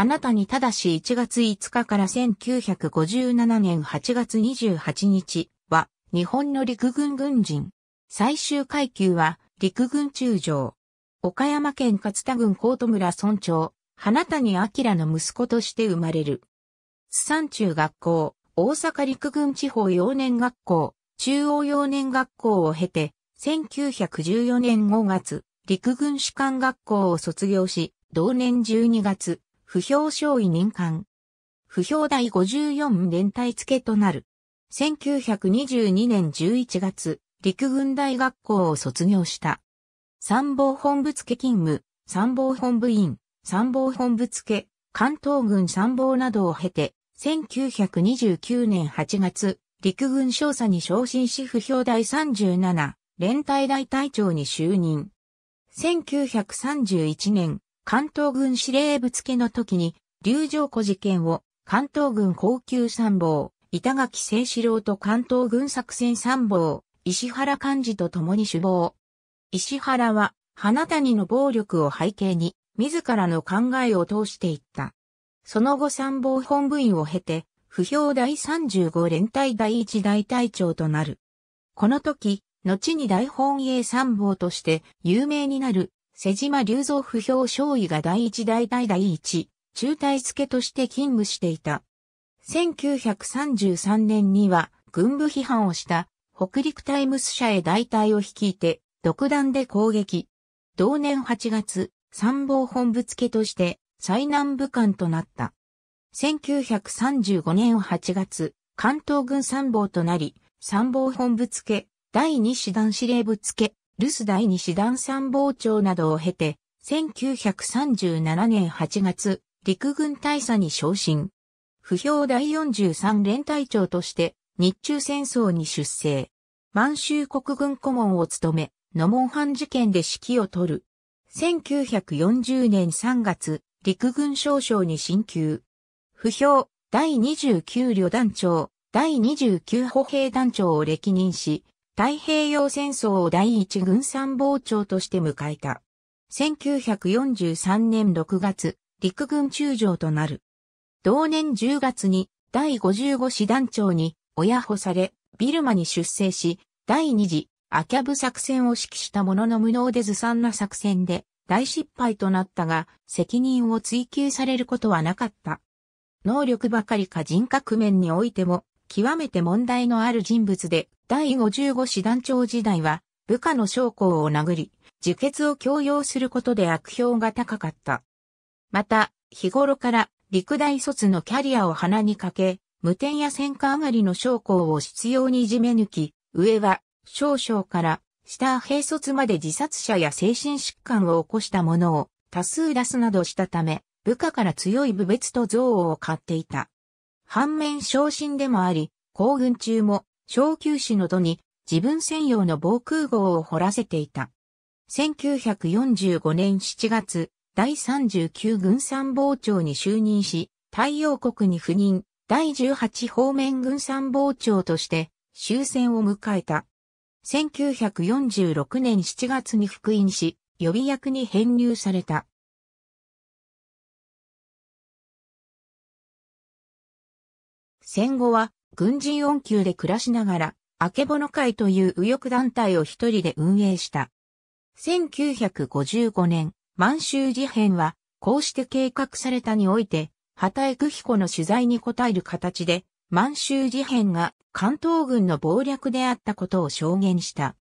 花谷正1月5日から1957年8月28日は日本の陸軍軍人。最終階級は陸軍中将。岡山県勝田郡高戸村村長、花谷明の息子として生まれる。津山中学校、大阪陸軍地方幼年学校、中央幼年学校を経て、1914年5月、陸軍士官学校を卒業し、同年12月、不評少尉任官。不評第54連隊付けとなる。1922年11月、陸軍大学校を卒業した。参謀本部付勤務、参謀本部員、参謀本部付、関東軍参謀などを経て、1929年8月、陸軍少佐に昇進し不評第37、連隊大隊長に就任。1931年、関東軍司令部付けの時に、龍城湖事件を関東軍高級参謀、板垣清志郎と関東軍作戦参謀、石原幹事と共に首謀。石原は、花谷の暴力を背景に、自らの考えを通していった。その後参謀本部員を経て、不評第35連隊第1大隊長となる。この時、後に大本営参謀として有名になる瀬島隆三不評少尉が第一大隊第一、中隊付として勤務していた。1933年には軍部批判をした北陸タイムス社へ大隊を率いて独断で攻撃。同年8月、参謀本部付として最南部官となった。1935年8月、関東軍参謀となり、参謀本部付、第二師団司令部付、留守第二師団参謀長などを経て、1937年8月、陸軍大佐に昇進。不評第43連隊長として、日中戦争に出征。満州国軍顧問を務め、ノモンハン事件で指揮を取る。1940年3月、陸軍少将に進級。不評第29旅団長、第29歩兵団長を歴任し、太平洋戦争を第一軍参謀長として迎えた。1943年6月、陸軍中将となる。同年10月に第55師団長に親保され、ビルマに出征し、第2次アキャブ作戦を指揮したものの無能でずさんな作戦で大失敗となったが、責任を追及されることはなかった。能力ばかりか人格面においても極めて問題のある人物で、第55師団長時代は、部下の将校を殴り、自決を強要することで悪評が高かった。また、日頃から陸大卒のキャリアを鼻にかけ、無点や戦火上がりの将校を執拗にいじめ抜き、上は少将から下兵卒まで自殺者や精神疾患を起こした者を多数出すなどしたため、部下から強い部別と憎悪を買っていた。反面昇進でもあり、行軍中も小休止の度に自分専用の防空壕を掘らせていた。1945年7月、第39軍参謀長に就任し、太陽国に赴任、第18方面軍参謀長として終戦を迎えた。1946年7月に復員し、予備役に編入された。戦後は軍人恩給で暮らしながら、あけぼの会という右翼団体を一人で運営した。1955年、満州事変は、こうして計画されたにおいて、畑久彦の取材に答える形で、満州事変が関東軍の謀略であったことを証言した。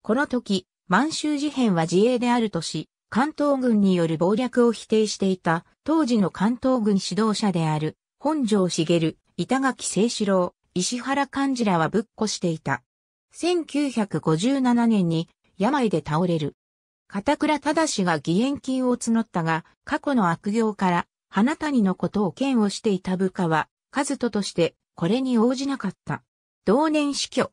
この時、満州事変は自衛であるとし、関東軍による謀略を否定していた、当時の関東軍指導者である、本城茂、板垣清志郎、石原勘次らはぶっこしていた。1957年に病で倒れる。片倉正が義援金を募ったが、過去の悪行から花谷のことを嫌悪していた部下は、和人としてこれに応じなかった。同年死去。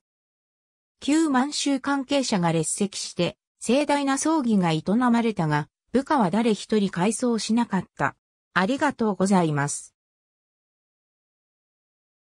旧満州関係者が列席して、盛大な葬儀が営まれたが、部下は誰一人改装しなかった。ありがとうございます。